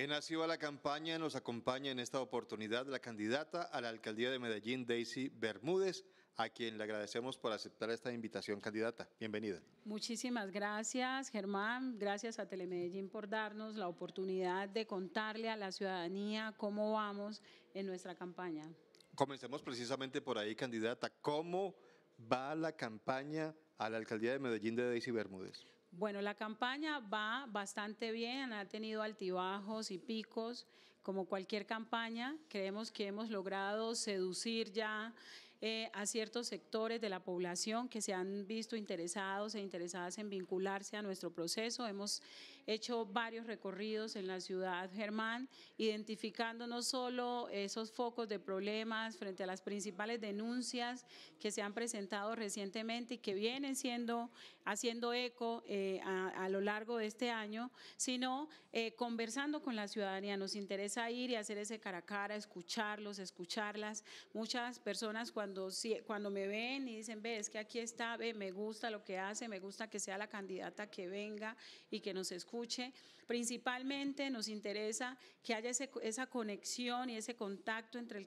En nacido a la campaña, nos acompaña en esta oportunidad la candidata a la alcaldía de Medellín, Daisy Bermúdez, a quien le agradecemos por aceptar esta invitación, candidata. Bienvenida. Muchísimas gracias, Germán. Gracias a Telemedellín por darnos la oportunidad de contarle a la ciudadanía cómo vamos en nuestra campaña. Comencemos precisamente por ahí, candidata. ¿Cómo va la campaña a la alcaldía de Medellín de Daisy Bermúdez? Bueno, la campaña va bastante bien, ha tenido altibajos y picos, como cualquier campaña. Creemos que hemos logrado seducir ya eh, a ciertos sectores de la población que se han visto interesados e interesadas en vincularse a nuestro proceso. Hemos hecho varios recorridos en la ciudad Germán, identificando no solo esos focos de problemas frente a las principales denuncias que se han presentado recientemente y que vienen siendo haciendo eco eh, a, lo largo de este año, sino eh, conversando con la ciudadanía. Nos interesa ir y hacer ese cara a cara, escucharlos, escucharlas. Muchas personas cuando, cuando me ven y dicen, ve, es que aquí está, ve, me gusta lo que hace, me gusta que sea la candidata que venga y que nos escuche पूछें Principalmente nos interesa que haya esa conexión y ese contacto entre,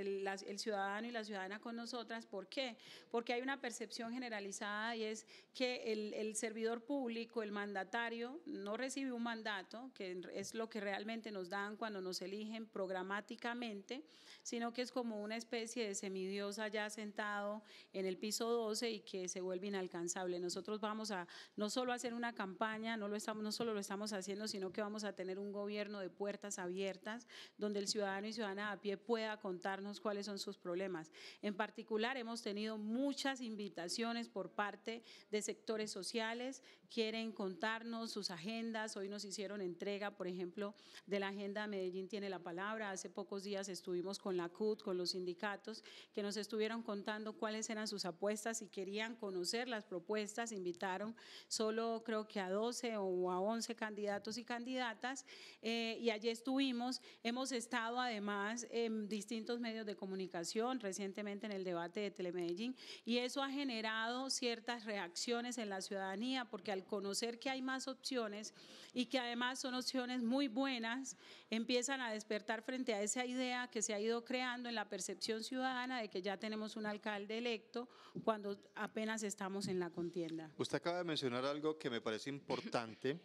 el, ciudadano y la ciudadana con nosotras. ¿Por qué? Porque hay una percepción generalizada y es que el, servidor público, el mandatario, no recibe un mandato, que es lo que realmente nos dan cuando nos eligen programáticamente, sino que es como una especie de semidiosa ya sentado en el piso 12 y que se vuelve inalcanzable. Nosotros vamos a no solo hacer una campaña, no, lo no solo lo estamos haciendo, sino que vamos a tener un gobierno de puertas abiertas, donde el ciudadano y ciudadana a pie pueda contarnos cuáles son sus problemas. En particular, hemos tenido muchas invitaciones por parte de sectores sociales, quieren contarnos sus agendas, hoy nos hicieron entrega, por ejemplo, de la agenda Medellín tiene la palabra, hace pocos días estuvimos con la CUT, con los sindicatos, que nos estuvieron contando cuáles eran sus apuestas y querían conocer las propuestas, invitaron solo creo que a 12 o a 11 candidatos y candidatas eh, y allí estuvimos. Hemos estado además en distintos medios de comunicación, recientemente en el debate de Telemedellín y eso ha generado ciertas reacciones en la ciudadanía porque al conocer que hay más opciones y que además son opciones muy buenas, empiezan a despertar frente a esa idea que se ha ido creando en la percepción ciudadana de que ya tenemos un alcalde electo cuando apenas estamos en la contienda. Usted acaba de mencionar algo que me parece importante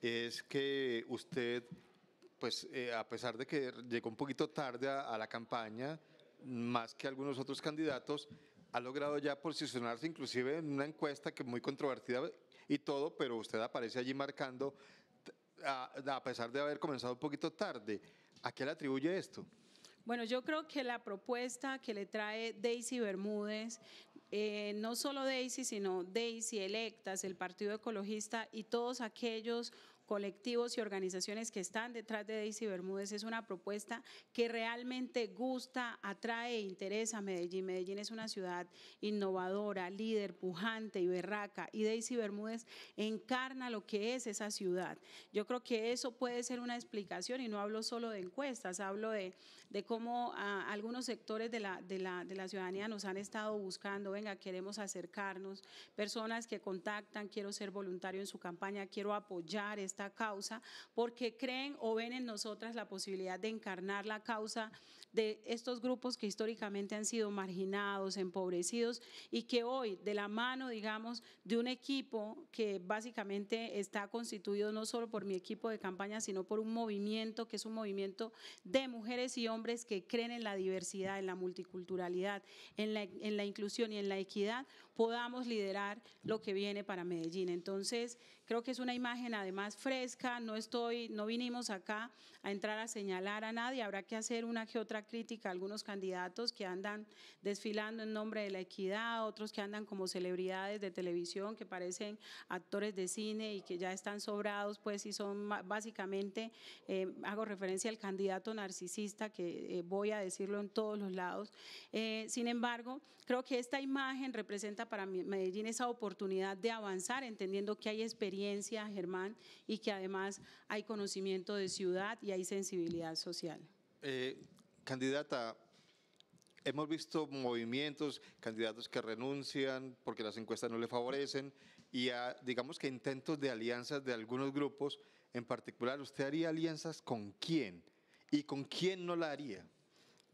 es que usted, pues eh, a pesar de que llegó un poquito tarde a, la campaña, más que algunos otros candidatos, ha logrado ya posicionarse inclusive en una encuesta que es muy controvertida y todo, pero usted aparece allí marcando, a, a, pesar de haber comenzado un poquito tarde. ¿A qué le atribuye esto? Bueno, yo creo que la propuesta que le trae Daisy Bermúdez eh, no solo Daisy, sino Daisy, Electas, el Partido Ecologista y todos aquellos colectivos y organizaciones que están detrás de Daisy Bermúdez. Es una propuesta que realmente gusta, atrae e interesa a Medellín. Medellín es una ciudad innovadora, líder, pujante y berraca. Y Daisy Bermúdez encarna lo que es esa ciudad. Yo creo que eso puede ser una explicación y no hablo solo de encuestas, hablo de, de cómo ah, algunos sectores de la, de, la, ciudadanía nos han estado buscando, venga, queremos acercarnos, personas que contactan, quiero ser voluntario en su campaña, quiero apoyar este causa, porque creen o ven en nosotras la posibilidad de encarnar la causa de estos grupos que históricamente han sido marginados, empobrecidos y que hoy de la mano, digamos, de un equipo que básicamente está constituido no solo por mi equipo de campaña, sino por un movimiento que es un movimiento de mujeres y hombres que creen en la diversidad, en la multiculturalidad, en la, inclusión y en la equidad, podamos liderar lo que viene para Medellín. Entonces, creo que es una imagen además fresca, no estoy, no vinimos acá a entrar a señalar a nadie, habrá que hacer una que otra crítica a algunos candidatos que andan desfilando en nombre de la equidad, otros que andan como celebridades de televisión, que parecen actores de cine y que ya están sobrados, pues y son básicamente, eh, hago referencia al candidato narcisista, que eh, voy a decirlo en todos los lados. Eh, sin embargo, creo que esta imagen representa para Medellín esa oportunidad de avanzar, entendiendo que hay experiencia, Germán, y que además hay conocimiento de ciudad y hay sensibilidad social. Candidata, hemos visto movimientos, candidatos que renuncian porque las encuestas no le favorecen y a, digamos que intentos de alianzas de algunos grupos en particular. ¿Usted haría alianzas con quién? ¿Y con quién no la haría?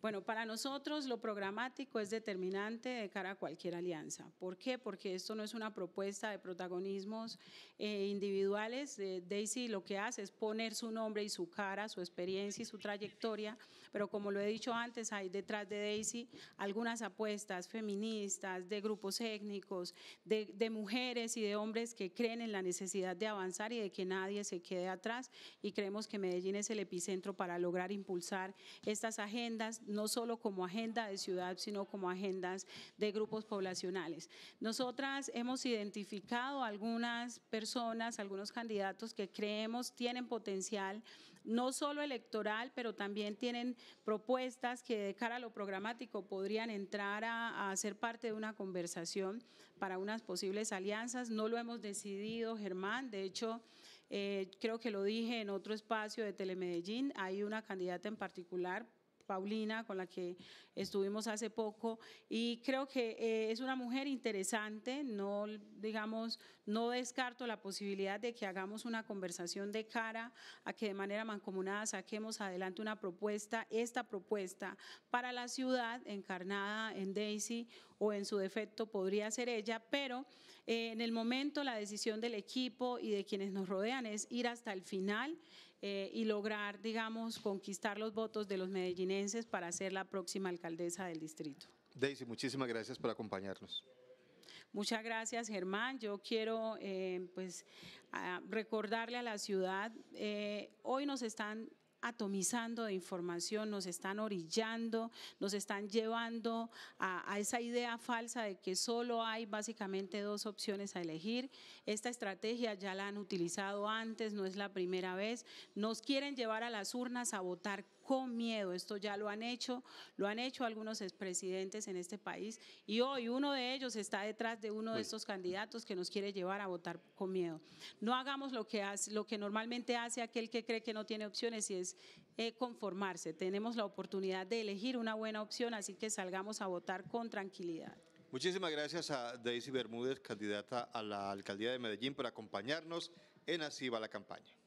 Bueno, para nosotros lo programático es determinante de cara a cualquier alianza. ¿Por qué? Porque esto no es una propuesta de protagonismos eh, individuales. Eh, Daisy lo que hace es poner su nombre y su cara, su experiencia y su trayectoria, pero como lo he dicho antes, hay detrás de Daisy algunas apuestas feministas, de grupos étnicos, de, de mujeres y de hombres que creen en la necesidad de avanzar y de que nadie se quede atrás. Y creemos que Medellín es el epicentro para lograr impulsar estas agendas no solo como agenda de ciudad, sino como agendas de grupos poblacionales. Nosotras hemos identificado algunas personas, algunos candidatos que creemos tienen potencial, no solo electoral, pero también tienen propuestas que de cara a lo programático podrían entrar a, ser parte de una conversación para unas posibles alianzas. No lo hemos decidido, Germán. De hecho, eh, creo que lo dije en otro espacio de Telemedellín, hay una candidata en particular Paulina, con la que estuvimos hace poco, y creo que eh, es una mujer interesante, no, digamos, no descarto la posibilidad de que hagamos una conversación de cara a que de manera mancomunada saquemos adelante una propuesta, esta propuesta para la ciudad encarnada en Daisy o en su defecto podría ser ella, pero eh, en el momento la decisión del equipo y de quienes nos rodean es ir hasta el final eh, y lograr, digamos, conquistar los votos de los medellinenses para ser la próxima alcaldesa del distrito. Daisy, muchísimas gracias por acompañarnos. Muchas gracias, Germán. Yo quiero eh, pues, recordarle a la ciudad, eh, hoy nos están atomizando de información, nos están orillando, nos están llevando a, esa idea falsa de que solo hay básicamente dos opciones a elegir. Esta estrategia ya la han utilizado antes, no es la primera vez. Nos quieren llevar a las urnas a votar con miedo. Esto ya lo han hecho, lo han hecho algunos expresidentes en este país y hoy uno de ellos está detrás de uno de pues estos candidatos que nos quiere llevar a votar con miedo. No hagamos lo que, hace, lo que normalmente hace aquel que cree que no tiene opciones y es eh, conformarse. Tenemos la oportunidad de elegir una buena opción, así que salgamos a votar con tranquilidad. Muchísimas gracias a Daisy Bermúdez, candidata a la alcaldía de Medellín, por acompañarnos en Así va la campaña.